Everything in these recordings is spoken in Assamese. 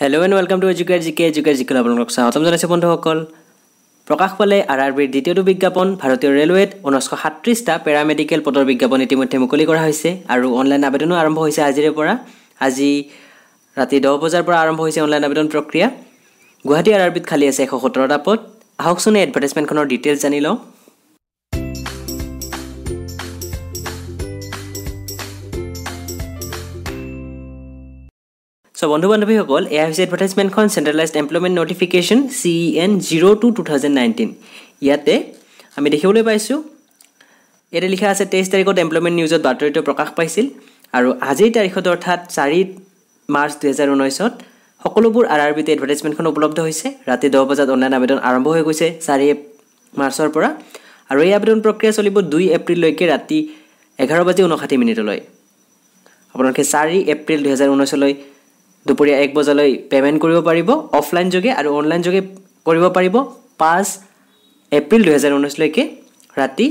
hello' and welcome to educate G K educate জিকেল আপোনালোকক স্বাগতম জনাইছোঁ বন্ধুসকল প্ৰকাশ পালে আৰ আৰ বিৰ দ্বিতীয়টো বিজ্ঞাপন ভাৰতীয় ৰেলৱেত ঊনৈছশ সাতত্ৰিছটা পেৰামেডিকেল পদৰ বিজ্ঞাপন ইতিমধ্যে মুকলি কৰা হৈছে আৰু অনলাইন আবেদনো আৰম্ভ হৈছে আজিৰে পৰা আজি ৰাতি দহ বজাৰ পৰা আৰম্ভ হৈছে অনলাইন আবেদন প্ৰক্ৰিয়া গুৱাহাটী আৰ আৰ বিত খালী আছে এশ সোতৰটা পদ আহকচোন এই এডভাৰ্টাইজমেণ্টখনৰ ডিটেইলছ জানি লওঁ চ' বন্ধু বান্ধৱীসকল এয়া হৈছে এডভাৰটাইজমেণ্টখন centralized employment notification C N zero' two two thousand nineteen ইয়াতে আমি দেখিবলৈ পাইছোঁ ইয়াতে লিখা আছে তেইছ তাৰিখত এমপ্লয়মেণ্ট নিউজত বাতৰিটো প্ৰকাশ পাইছিল আৰু আজিৰ তাৰিখত অৰ্থাৎ চাৰি মাৰ্চ দুহেজাৰ ঊনৈছত সকলোবোৰ আৰ আৰ বিতে এডভাৰটাইজমেণ্টখন উপলব্ধ হৈছে ৰাতি দহ বজাত অনলাইন আবেদন আৰম্ভ হৈ গৈছে চাৰি মাৰ্চৰ পৰা আৰু এই আবেদন প্ৰক্ৰিয়া চলিব দুই এপ্ৰিললৈকে ৰাতি এঘাৰ বাজি ঊনষাঠি মিনিটলৈ আপোনালোকে চাৰি এপ্ৰিল দুহেজাৰ ঊনৈছলৈ দুপৰীয়া এক বজালৈ পে'মেণ্ট কৰিব পাৰিব অফলাইন যোগে আৰু অনলাইন যোগে কৰিব পাৰিব পাঁচ এপ্ৰিল দুহেজাৰ ঊনৈছলৈকে ৰাতি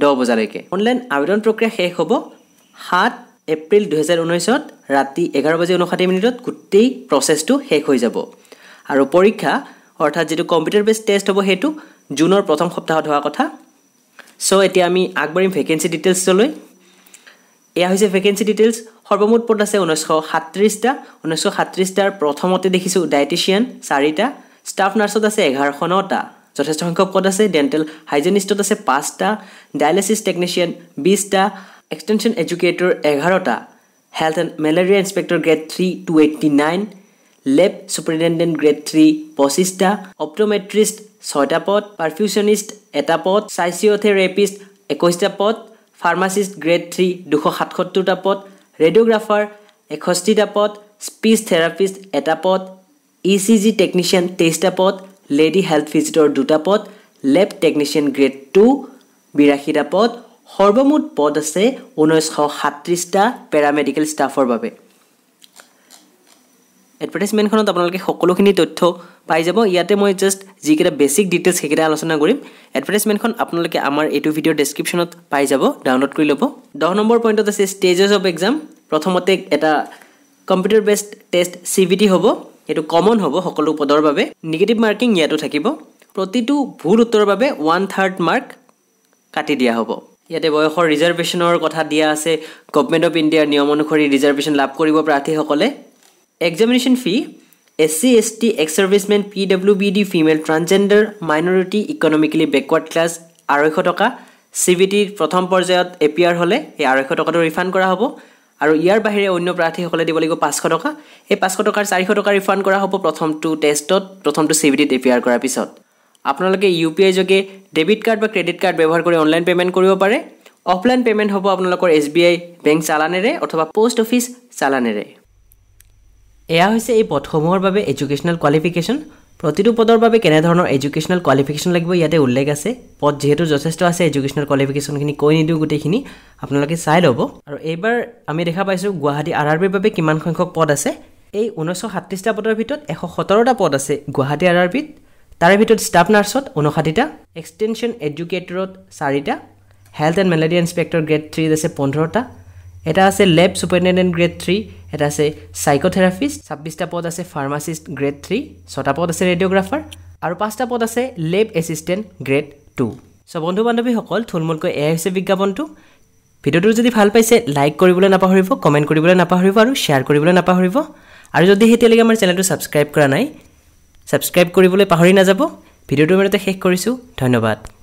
দহ বজালৈকে অনলাইন আবেদন প্ৰক্ৰিয়া শেষ হ'ব সাত এপ্ৰিল দুহেজাৰ ঊনৈছত ৰাতি এঘাৰ বাজি ঊনষাঠি মিনিটত গোটেই প্ৰচেছটো শেষ হৈ যাব আৰু পৰীক্ষা অৰ্থাৎ যিটো কম্পিউটাৰ বেছ টেষ্ট হ'ব সেইটো জুনৰ প্ৰথম সপ্তাহত হোৱা কথা চ' এতিয়া আমি আগবাঢ়িম ভেকেঞ্চি ডিটেইলছলৈ এয়া হৈছে ভেকেঞ্চি ডিটেইলছ সৰ্বমুঠ পদ আছে ঊনৈছশ সাতত্ৰিছটা ঊনৈছশ সাতত্ৰিছটাৰ প্ৰথমতে দেখিছোঁ ডায়েটিচিয়ান চাৰিটা ষ্টাফ নাৰ্ছত আছে এঘাৰশ নটা যথেষ্ট সংখ্যক পদ আছে ডেণ্টেল হাইজেনিষ্টত আছে পাঁচটা ডায়েলিচিছ টেকনিচিয়ান বিছটা এক্সটেনশ্যন এডুকেটৰ এঘাৰটা health and malaria inspector grade three two eighty nine lab superintendent grade three পঁচিছটা অপ্ট'মেট্ৰিষ্ট ছয়টা পদ পাৰফিউচনিষ্ট এটা পদ চাইচিঅ'থেৰাপিষ্ট একৈছটা পদ ফাৰ্মাচিষ্ট গ্ৰেড থ্ৰী দুশ সাতসত্তৰটা পদ ৰেডিঅ'গ্ৰাফাৰ এষষ্ঠিটা পদ স্পীচ থেৰাপিষ্ট এটা পদ ই চি জি টেকনিচিয়ান তেইছটা পদ লেডি হেল্থ ফিজিটৰ দুটা পদ লেব টেকনিচিয়ান গ্ৰেড টু বিৰাশীটা পদ সৰ্বমুঠ পদ আছে ঊনৈছশ সাতত্ৰিছটা পেৰামেডিকেল ষ্টাফৰ বাবে এডভাৰ্টাইজমেণ্টখনত আপোনালোকে সকলোখিনি তথ্য পাই যাব ইয়াতে মই জাষ্ট যিকেইটা বেছিক ডিটেইলছ সেইকেইটা আলোচনা কৰিম এডভাৰটাইজমেণ্টখন আপোনালোকে আমাৰ এইটো ভিডিঅ'ৰ ডেছক্ৰিপশ্যনত পাই যাব ডাউনলোড কৰি ল'ব দহ নম্বৰ পইণ্টত আছে ষ্টেজেছ অফ এক্সাম প্ৰথমতে এটা computer based test C B T হ'ব এইটো কমন হ'ব সকলো পদৰ বাবে নিগেটিভ মাৰ্কিং ইয়াতো থাকিব প্ৰতিটো ভুল উত্তৰৰ বাবে ওৱান থাৰ্ড মাৰ্ক কাটি দিয়া হ'ব ইয়াতে বয়সৰ ৰিজাৰ্ভেশ্যনৰ কথা দিয়া আছে গভমেণ্ট অফ ইণ্ডিয়াৰ নিয়ম অনুসৰি ৰিজাৰ্ভেশ্যন লাভ কৰিব প্ৰাৰ্থীসকলে examination fee S C S T ex servicemen P W B D female transgender minority economically backward class আঢ়ৈশ টকা চি বি টিৰ প্ৰথম পৰ্যায়ত এ পি আৰ হ'লে এই আঢ়ৈশ টকাটো ৰিফাণ্ড কৰা হ'ব আৰু ইয়াৰ বাহিৰে অন্য প্ৰাৰ্থীসকলে দিব লাগিব পাঁচশ টকা এই পাঁচশ টকাৰ চাৰিশ টকা ৰিফাণ্ড কৰা হ'ব প্ৰথমটো টেষ্টত প্ৰথমটো চি বি টিত এ পি আৰ কৰাৰ পিছত আপোনালোকে ইউ পি আই যোগে ডেবিট কাৰ্ড বা ক্ৰেডিট কাৰ্ড ব্যৱহাৰ কৰি অনলাইন পে'মেণ্ট কৰিব পাৰে অফলাইন পে'মেণ্ট হ'ব আপোনালোকৰ এছ বি আই বেংক চালানেৰে অথবা প'ষ্ট অফিচ চালানেৰে এয়া হৈছে এই পদসমূহৰ বাবে এডুকেশ্যনেল কোৱালিফিকেশ্যন প্ৰতিটো পদৰ বাবে কেনেধৰণৰ এডুকেশ্যনেল কোৱালিফিকেশ্যন লাগিব ইয়াতে উল্লেখ আছে পদ যিহেতু যথেষ্ট আছে এডুকেশ্যনেল কোৱালিফিকেশ্যনখিনি কৈ নিদিওঁ গোটেইখিনি আপোনালোকে চাই ল'ব আৰু এইবাৰ আমি দেখা পাইছোঁ গুৱাহাটী আৰ আৰ বিৰ বাবে কিমান সংখ্যক পদ আছে এই ঊনৈছশ সাতত্ৰিছটা পদৰ ভিতৰত এশ সোতৰটা পদ আছে গুৱাহাটী আৰ আৰ বিত তাৰে ভিতৰত ষ্টাফ নাৰ্ছত ঊনষাঠিটা এক্সটেনশ্যন এডুকেটৰত চাৰিটা health and malaria inspector grade থ্ৰীত আছে পোন্ধৰটা এটা আছে লেব ছুপাৰিণ্টেণ্ডেণ্ট গ্ৰেড থ্ৰী এটা আছে চাইক'থেৰাপিষ্ট ছাব্বিছটা পদ আছে ফাৰ্মাচিষ্ট গ্ৰেড থ্ৰী ছটা পদ আছে ৰেডিঅ'গ্ৰাফাৰ আৰু পাঁচটা পদ আছে lab assistant grade two so' বন্ধু বান্ধৱীসকল থুলমূলকৈ এয়াই হৈছে বিজ্ঞাপনটো ভিডিঅ'টো যদি ভাল পাইছে লাইক কৰিবলৈ নাপাহৰিব কমেণ্ট কৰিবলৈ নাপাহৰিব আৰু শ্বেয়াৰ কৰিবলৈ নাপাহৰিব আৰু যদি এতিয়ালৈকে আমাৰ চেনেলটো ছাবস্ক্ৰাইব কৰা নাই ছাবস্ক্ৰাইব কৰিবলৈ পাহৰি নাযাব ভিডিঅ'টোৰ মানে শেষ কৰিছোঁ ধন্যবাদ